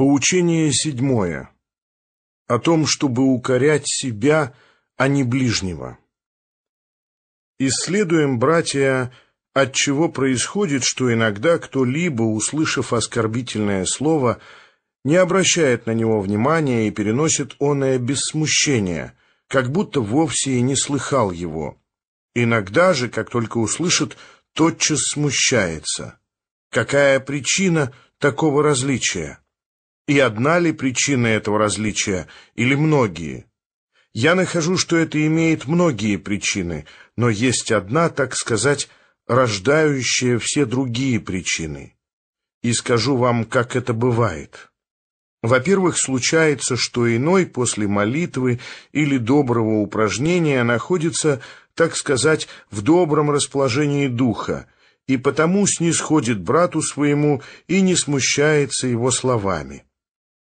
Поучение седьмое. О том, чтобы укорять себя, а не ближнего. Исследуем, братья, от чего происходит, что иногда кто-либо, услышав оскорбительное слово, не обращает на него внимания и переносит оное без смущения, как будто вовсе и не слыхал его. Иногда же, как только услышит, тотчас смущается. Какая причина такого различия? И одна ли причина этого различия, или многие? Я нахожу, что это имеет многие причины, но есть одна, так сказать, рождающая все другие причины. И скажу вам, как это бывает. Во-первых, случается, что иной после молитвы или доброго упражнения находится, так сказать, в добром расположении духа, и потому снисходит брату своему и не смущается его словами.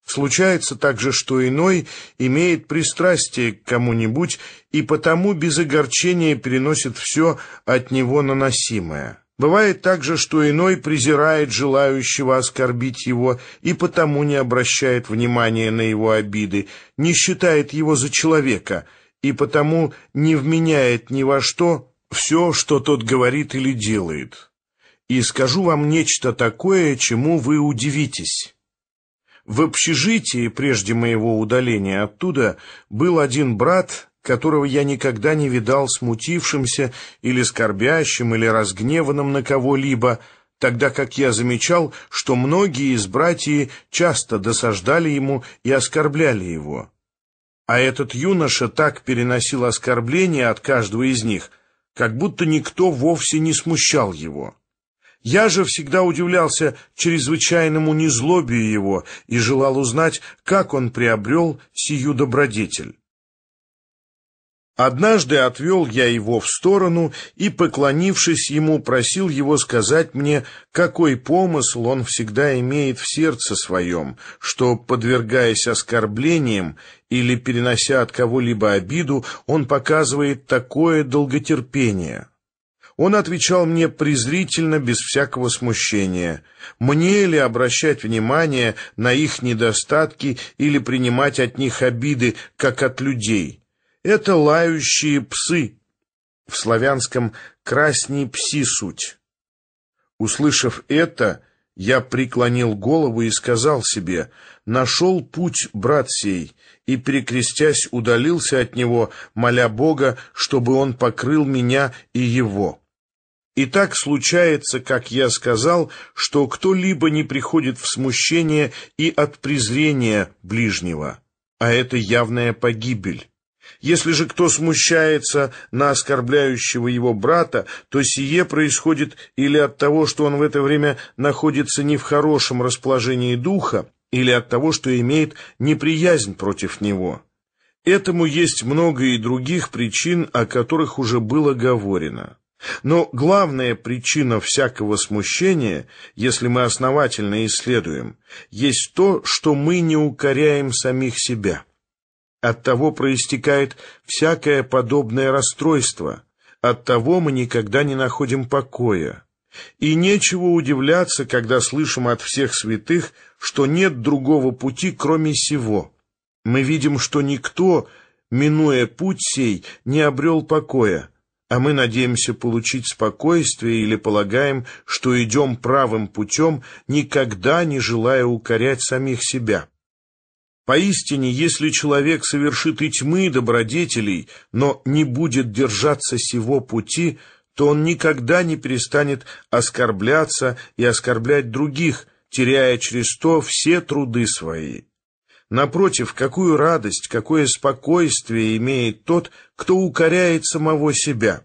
Случается также, что иной имеет пристрастие к кому-нибудь и потому без огорчения переносит все от него наносимое. Бывает также, что иной презирает желающего оскорбить его и потому не обращает внимания на его обиды, не считает его за человека и потому не вменяет ни во что все, что тот говорит или делает. И скажу вам нечто такое, чему вы удивитесь. В общежитии, прежде моего удаления оттуда, был один брат, которого я никогда не видал смутившимся или скорбящим, или разгневанным на кого-либо, тогда как я замечал, что многие из братьев часто досаждали ему и оскорбляли его. А этот юноша так переносил оскорбления от каждого из них, как будто никто вовсе не смущал его. Я же всегда удивлялся чрезвычайному незлобию его и желал узнать, как он приобрел сию добродетель. Однажды отвел я его в сторону и, поклонившись ему, просил его сказать мне, какой помысл он всегда имеет в сердце своем, что, подвергаясь оскорблениям или перенося от кого-либо обиду, он показывает такое долготерпение. Он отвечал мне презрительно, без всякого смущения. Мне ли обращать внимание на их недостатки или принимать от них обиды, как от людей? Это лающие псы. В славянском «красней пси суть». Услышав это, я преклонил голову и сказал себе, «Нашел путь, брат сей», и, перекрестясь, удалился от него, моля Бога, чтобы он покрыл меня и его. И так случается, как я сказал, что кто-либо не приходит в смущение и от презрения ближнего, а это явная погибель. Если же кто смущается на оскорбляющего его брата, то сие происходит или от того, что он в это время находится не в хорошем расположении духа, или от того, что имеет неприязнь против него. Этому есть много и других причин, о которых уже было говорено. Но главная причина всякого смущения, если мы основательно исследуем, есть то, что мы не укоряем самих себя. От того проистекает всякое подобное расстройство, от того мы никогда не находим покоя. И нечего удивляться, когда слышим от всех святых, что нет другого пути, кроме сего. Мы видим, что никто, минуя путь сей, не обрел покоя, а мы надеемся получить спокойствие или полагаем, что идем правым путем, никогда не желая укорять самих себя. Поистине, если человек совершит и тьмы добродетелей, но не будет держаться сего пути, то он никогда не перестанет оскорбляться и оскорблять других, теряя через то все труды свои. Напротив, какую радость, какое спокойствие имеет тот, кто укоряет самого себя.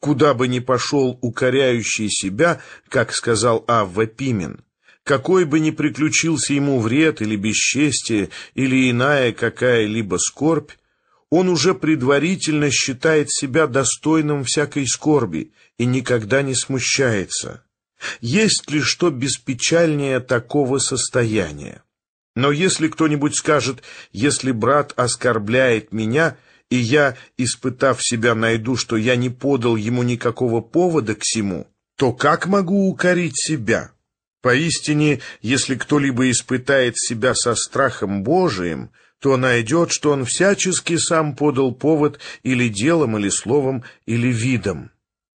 Куда бы ни пошел укоряющий себя, как сказал Авва Пимен, какой бы ни приключился ему вред или бесчестие, или иная какая-либо скорбь, он уже предварительно считает себя достойным всякой скорби и никогда не смущается. Есть ли что беспечальнее такого состояния? Но если кто-нибудь скажет, если брат оскорбляет меня, и я, испытав себя, найду, что я не подал ему никакого повода к сему, то как могу укорить себя? Поистине, если кто-либо испытает себя со страхом Божиим, то найдет, что он всячески сам подал повод или делом, или словом, или видом.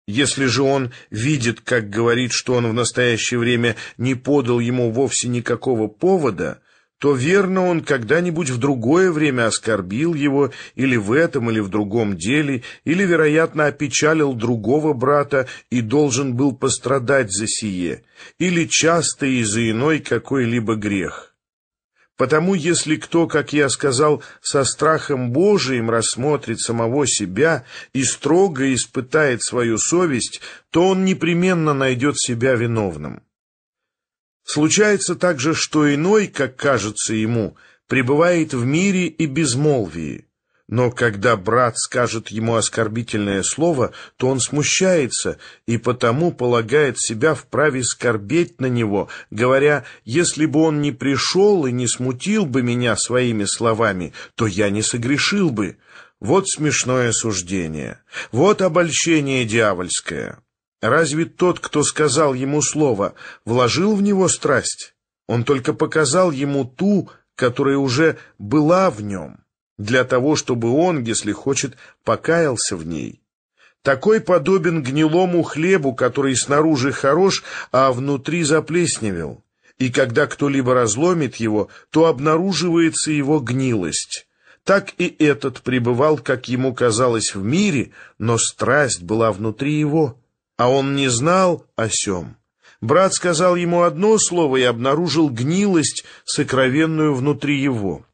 Если же он видит, как говорит, что он в настоящее время не подал ему вовсе никакого повода, то верно он когда-нибудь в другое время оскорбил его или в этом, или в другом деле, или, вероятно, опечалил другого брата и должен был пострадать за сие, или часто и за иной какой-либо грех. Потому если кто, как я сказал, со страхом Божиим рассмотрит самого себя и строго испытает свою совесть, то он непременно найдет себя виновным. Случается также, что иной, как кажется ему, пребывает в мире и безмолвии. Но когда брат скажет ему оскорбительное слово, то он смущается и потому полагает себя вправе скорбеть на него, говоря, «Если бы он не пришел и не смутил бы меня своими словами, то я не согрешил бы». Вот смешное суждение, вот обольщение дьявольское. Разве тот, кто сказал ему слово, вложил в него страсть? Он только показал ему ту, которая уже была в нем, для того, чтобы он, если хочет, покаялся в ней. Такой подобен гнилому хлебу, который снаружи хорош, а внутри заплесневел. И когда кто-либо разломит его, то обнаруживается его гнилость. Так и этот пребывал, как ему казалось, в мире, но страсть была внутри его а он не знал о сем. Брат сказал ему одно слово и обнаружил гнилость, сокровенную внутри его.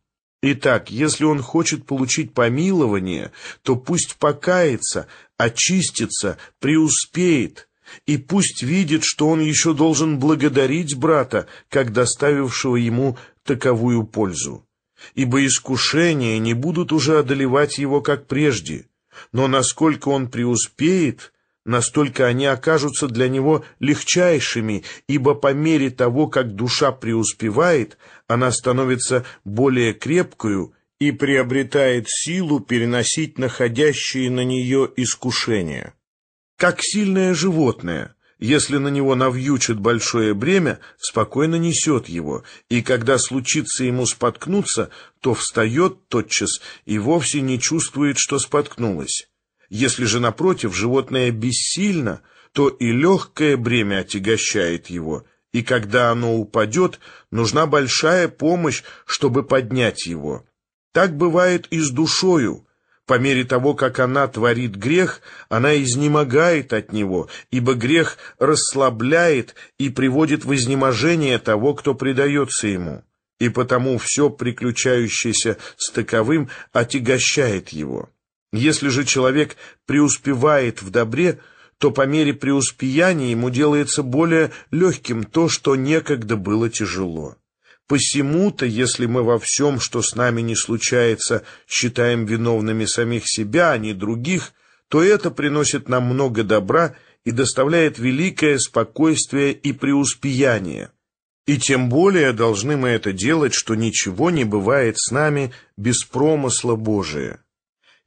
Итак, если он хочет получить помилование, то пусть покается, очистится, преуспеет, и пусть видит, что он еще должен благодарить брата, как доставившего ему таковую пользу. Ибо искушения не будут уже одолевать его, как прежде, но насколько он преуспеет, настолько они окажутся для него легчайшими, ибо по мере того, как душа преуспевает, она становится более крепкую и приобретает силу переносить находящие на нее искушения. Как сильное животное, если на него навьючит большое бремя, спокойно несет его, и когда случится ему споткнуться, то встает тотчас и вовсе не чувствует, что споткнулось. Если же, напротив, животное бессильно, то и легкое бремя отягощает его, и когда оно упадет, нужна большая помощь, чтобы поднять его. Так бывает и с душою. По мере того, как она творит грех, она изнемогает от него, ибо грех расслабляет и приводит в изнеможение того, кто предается ему, и потому все приключающееся с таковым отягощает его. Если же человек преуспевает в добре, то по мере преуспеяния ему делается более легким то, что некогда было тяжело. Посему-то, если мы во всем, что с нами не случается, считаем виновными самих себя, а не других, то это приносит нам много добра и доставляет великое спокойствие и преуспеяние. И тем более должны мы это делать, что ничего не бывает с нами без промысла Божия.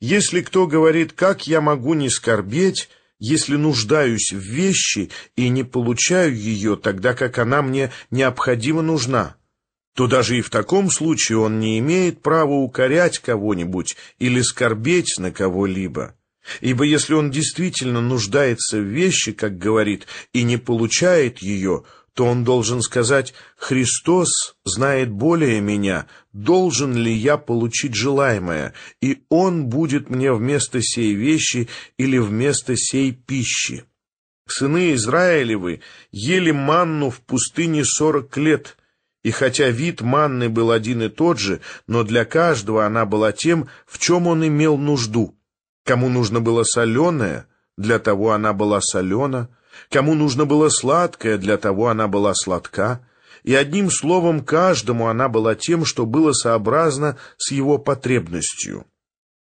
Если кто говорит, как я могу не скорбеть, если нуждаюсь в вещи и не получаю ее, тогда как она мне необходимо нужна, то даже и в таком случае он не имеет права укорять кого-нибудь или скорбеть на кого-либо. Ибо если он действительно нуждается в вещи, как говорит, и не получает ее – то он должен сказать «Христос знает более меня, должен ли я получить желаемое, и Он будет мне вместо сей вещи или вместо сей пищи». Сыны Израилевы ели манну в пустыне сорок лет, и хотя вид манны был один и тот же, но для каждого она была тем, в чем он имел нужду. Кому нужно было соленое, для того она была солена – Кому нужно было сладкое, для того она была сладка, и одним словом каждому она была тем, что было сообразно с его потребностью.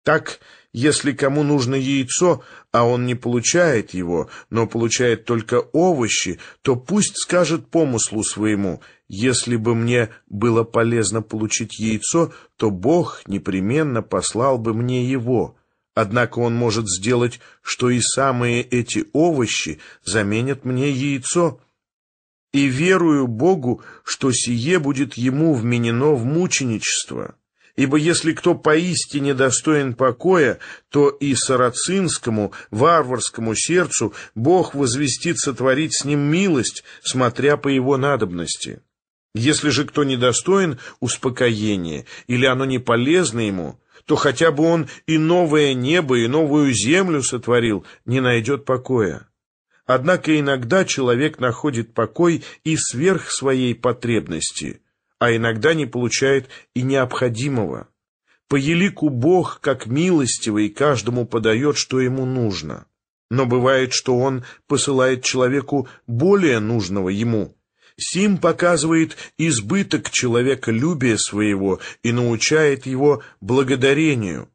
Так, если кому нужно яйцо, а он не получает его, но получает только овощи, то пусть скажет помыслу своему, если бы мне было полезно получить яйцо, то Бог непременно послал бы мне его». Однако он может сделать, что и самые эти овощи заменят мне яйцо. И верую Богу, что сие будет ему вменено в мученичество. Ибо если кто поистине достоин покоя, то и сарацинскому, варварскому сердцу Бог возвестит сотворить с ним милость, смотря по его надобности. Если же кто недостоин успокоения, или оно не полезно ему, то хотя бы он и новое небо, и новую землю сотворил, не найдет покоя. Однако иногда человек находит покой и сверх своей потребности, а иногда не получает и необходимого. По елику Бог, как милостивый, каждому подает, что ему нужно. Но бывает, что он посылает человеку более нужного ему – Сим показывает избыток человеколюбия своего и научает его благодарению.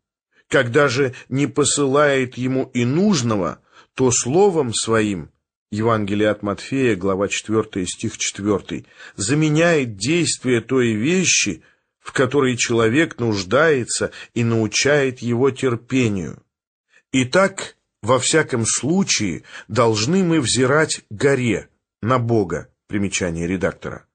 Когда же не посылает ему и нужного, то словом своим, Евангелие от Матфея, глава 4, стих 4, заменяет действие той вещи, в которой человек нуждается и научает его терпению. Итак, во всяком случае, должны мы взирать горе, на Бога, Примечание редактора.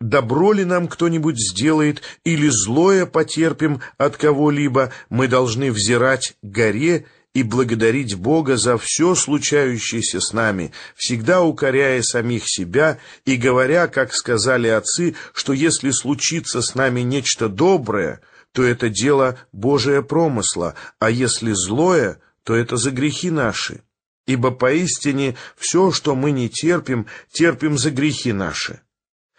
Добро ли нам кто-нибудь сделает или злое потерпим от кого-либо, мы должны взирать горе и благодарить Бога за все случающееся с нами, всегда укоряя самих себя и говоря, как сказали отцы, что если случится с нами нечто доброе, то это дело Божие промысла, а если злое, то это за грехи наши ибо поистине все, что мы не терпим, терпим за грехи наши.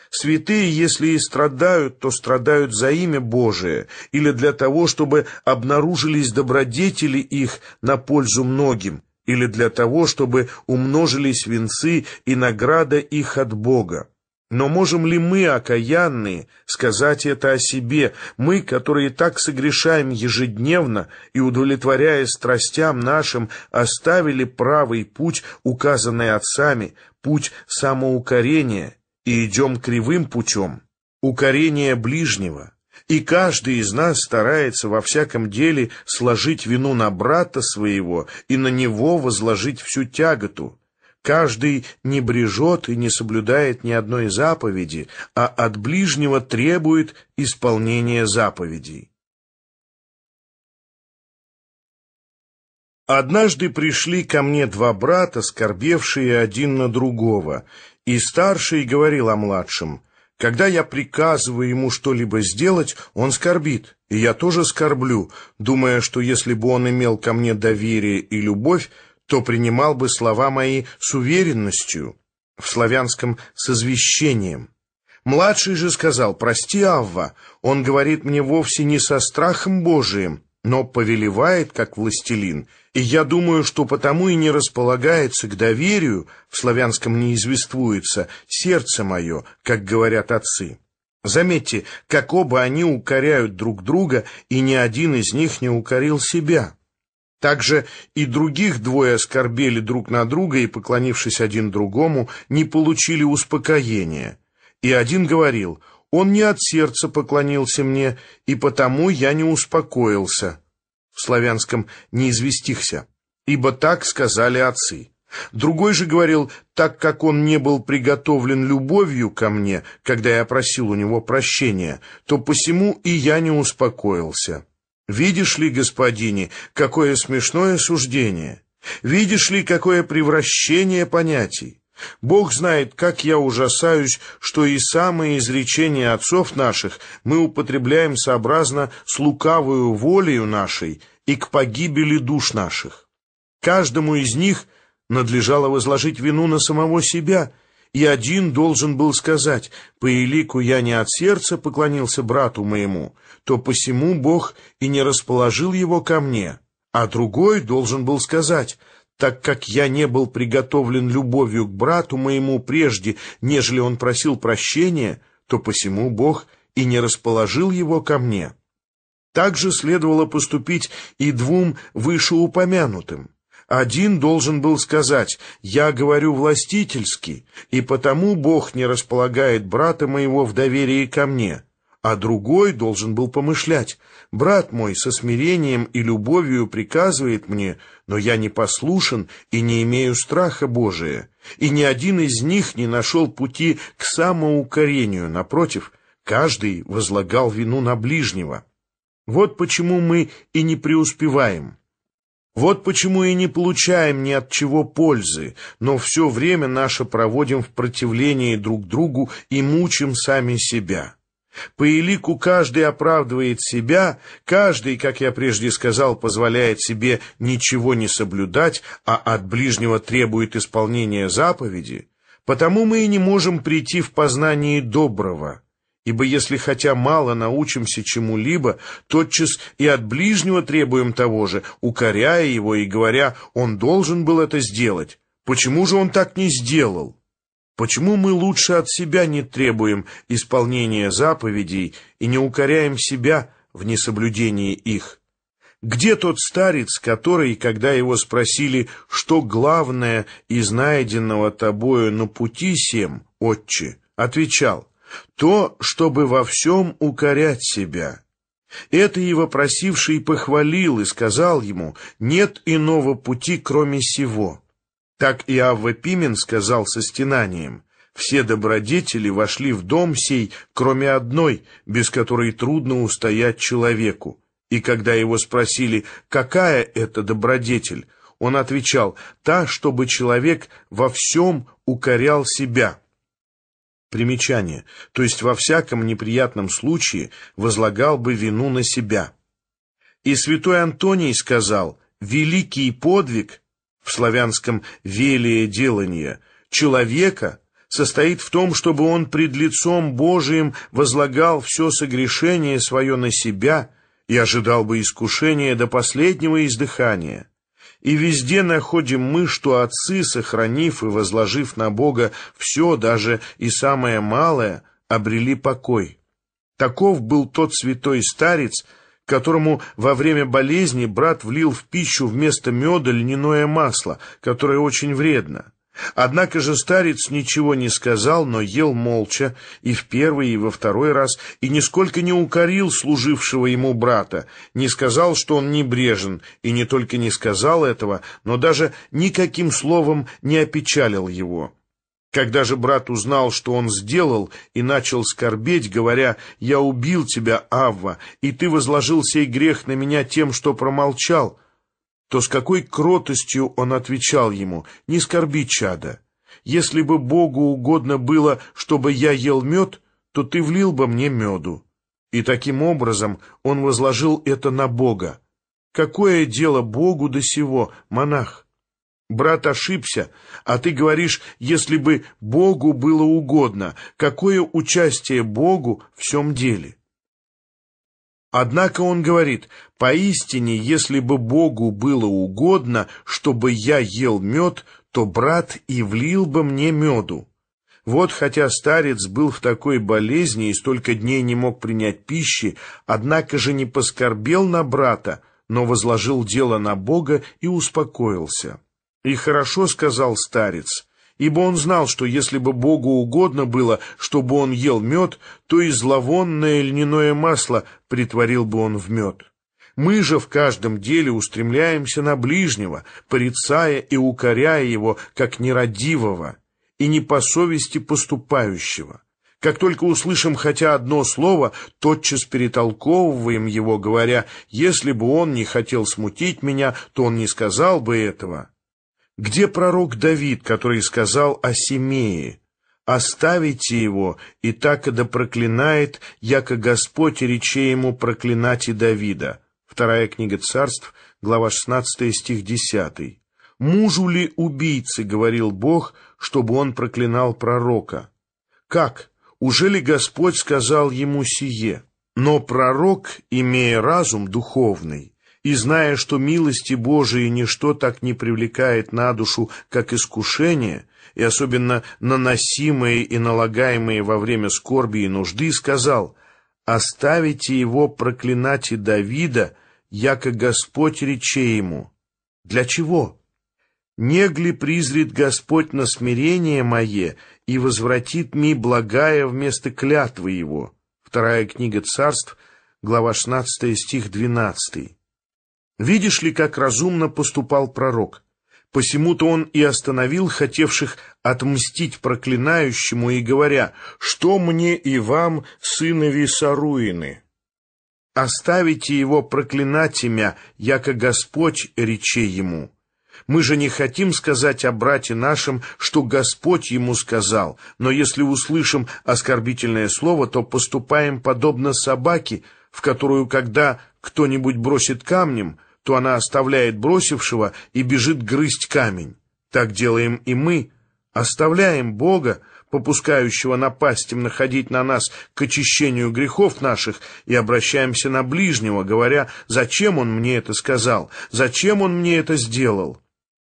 Святые, если и страдают, то страдают за имя Божие или для того, чтобы обнаружились добродетели их на пользу многим, или для того, чтобы умножились венцы и награда их от Бога. Но можем ли мы, окаянные, сказать это о себе, мы, которые так согрешаем ежедневно и, удовлетворяя страстям нашим, оставили правый путь, указанный отцами, путь самоукорения, и идем кривым путем, укорение ближнего? И каждый из нас старается во всяком деле сложить вину на брата своего и на него возложить всю тяготу, Каждый не брежет и не соблюдает ни одной заповеди, а от ближнего требует исполнения заповедей. Однажды пришли ко мне два брата, скорбевшие один на другого, и старший говорил о младшем. Когда я приказываю ему что-либо сделать, он скорбит, и я тоже скорблю, думая, что если бы он имел ко мне доверие и любовь, то принимал бы слова мои с уверенностью, в славянском с извещением. Младший же сказал, «Прости, Авва, он говорит мне вовсе не со страхом Божиим, но повелевает, как властелин, и я думаю, что потому и не располагается к доверию, в славянском не извествуется, сердце мое, как говорят отцы». Заметьте, как оба они укоряют друг друга, и ни один из них не укорил себя. Также и других двое оскорбели друг на друга и, поклонившись один другому, не получили успокоения. И один говорил, «Он не от сердца поклонился мне, и потому я не успокоился». В славянском «не известихся», ибо так сказали отцы. Другой же говорил, так как он не был приготовлен любовью ко мне, когда я просил у него прощения, то посему и я не успокоился. Видишь ли, господине, какое смешное суждение? Видишь ли, какое превращение понятий? Бог знает, как я ужасаюсь, что и самые изречения отцов наших мы употребляем сообразно с лукавую волею нашей и к погибели душ наших. Каждому из них надлежало возложить вину на самого себя – и один должен был сказать, «По елику я не от сердца поклонился брату моему, то посему Бог и не расположил его ко мне». А другой должен был сказать, «Так как я не был приготовлен любовью к брату моему прежде, нежели он просил прощения, то посему Бог и не расположил его ко мне». Так же следовало поступить и двум вышеупомянутым. Один должен был сказать «Я говорю властительски, и потому Бог не располагает брата моего в доверии ко мне» а другой должен был помышлять. Брат мой со смирением и любовью приказывает мне, но я не послушен и не имею страха Божия, и ни один из них не нашел пути к самоукорению, напротив, каждый возлагал вину на ближнего. Вот почему мы и не преуспеваем. Вот почему и не получаем ни от чего пользы, но все время наше проводим в противлении друг другу и мучим сами себя. По элику каждый оправдывает себя, каждый, как я прежде сказал, позволяет себе ничего не соблюдать, а от ближнего требует исполнения заповеди, потому мы и не можем прийти в познание доброго, Ибо если хотя мало научимся чему-либо, тотчас и от ближнего требуем того же, укоряя его и говоря, он должен был это сделать. Почему же он так не сделал? Почему мы лучше от себя не требуем исполнения заповедей и не укоряем себя в несоблюдении их? Где тот старец, который, когда его спросили, что главное из найденного тобою на пути сем, отче, отвечал – то, чтобы во всем укорять себя. Это его просивший похвалил и сказал ему, нет иного пути, кроме сего. Так и Авва Пимен сказал со стенанием, все добродетели вошли в дом сей, кроме одной, без которой трудно устоять человеку. И когда его спросили, какая это добродетель, он отвечал, та, чтобы человек во всем укорял себя. Примечание. То есть во всяком неприятном случае возлагал бы вину на себя. И святой Антоний сказал, великий подвиг в славянском «велие делание» человека состоит в том, чтобы он пред лицом Божиим возлагал все согрешение свое на себя и ожидал бы искушения до последнего издыхания. И везде находим мы, что отцы, сохранив и возложив на Бога все, даже и самое малое, обрели покой. Таков был тот святой старец, которому во время болезни брат влил в пищу вместо меда льняное масло, которое очень вредно. Однако же старец ничего не сказал, но ел молча и в первый, и во второй раз, и нисколько не укорил служившего ему брата, не сказал, что он небрежен, и не только не сказал этого, но даже никаким словом не опечалил его. Когда же брат узнал, что он сделал, и начал скорбеть, говоря «Я убил тебя, Авва, и ты возложил сей грех на меня тем, что промолчал», то с какой кротостью он отвечал ему «Не скорби, чада, если бы Богу угодно было, чтобы я ел мед, то ты влил бы мне меду». И таким образом он возложил это на Бога. Какое дело Богу до сего, монах? Брат ошибся, а ты говоришь, если бы Богу было угодно, какое участие Богу в всем деле?» Однако он говорит, «Поистине, если бы Богу было угодно, чтобы я ел мед, то брат и влил бы мне меду». Вот хотя старец был в такой болезни и столько дней не мог принять пищи, однако же не поскорбел на брата, но возложил дело на Бога и успокоился. «И хорошо», — сказал старец, — ибо он знал, что если бы Богу угодно было, чтобы он ел мед, то и зловонное льняное масло притворил бы он в мед. Мы же в каждом деле устремляемся на ближнего, порицая и укоряя его, как нерадивого и не по совести поступающего. Как только услышим хотя одно слово, тотчас перетолковываем его, говоря, «Если бы он не хотел смутить меня, то он не сказал бы этого». Где пророк Давид, который сказал о Семее? «Оставите его, и так и да проклинает, яко Господь рече ему проклинать и Давида». Вторая книга царств, глава 16, стих 10. «Мужу ли убийцы, — говорил Бог, — чтобы он проклинал пророка? Как? Уже ли Господь сказал ему сие? Но пророк, имея разум духовный, и зная, что милости Божией ничто так не привлекает на душу, как искушение, и особенно наносимые и налагаемые во время скорби и нужды, сказал «Оставите его проклинать и Давида, яко Господь рече ему». Для чего? «Негли призрит Господь на смирение мое и возвратит ми благая вместо клятвы его». Вторая книга царств, глава 16, стих 12. Видишь ли, как разумно поступал пророк. Посему-то он и остановил хотевших отмстить проклинающему и говоря, «Что мне и вам, сынови Саруины?» «Оставите его проклинать имя, яко Господь рече ему». Мы же не хотим сказать о брате нашем, что Господь ему сказал, но если услышим оскорбительное слово, то поступаем подобно собаке, в которую, когда кто-нибудь бросит камнем, то она оставляет бросившего и бежит грызть камень. Так делаем и мы. Оставляем Бога, попускающего напастим находить на нас к очищению грехов наших, и обращаемся на ближнего, говоря, зачем он мне это сказал, зачем он мне это сделал.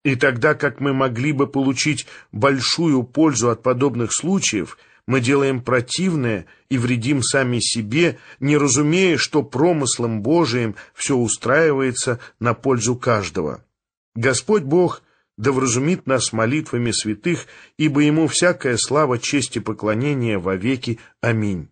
И тогда, как мы могли бы получить большую пользу от подобных случаев – мы делаем противное и вредим сами себе, не разумея, что промыслом Божиим все устраивается на пользу каждого. Господь Бог да вразумит нас молитвами святых, ибо Ему всякая слава, честь и поклонение вовеки. Аминь.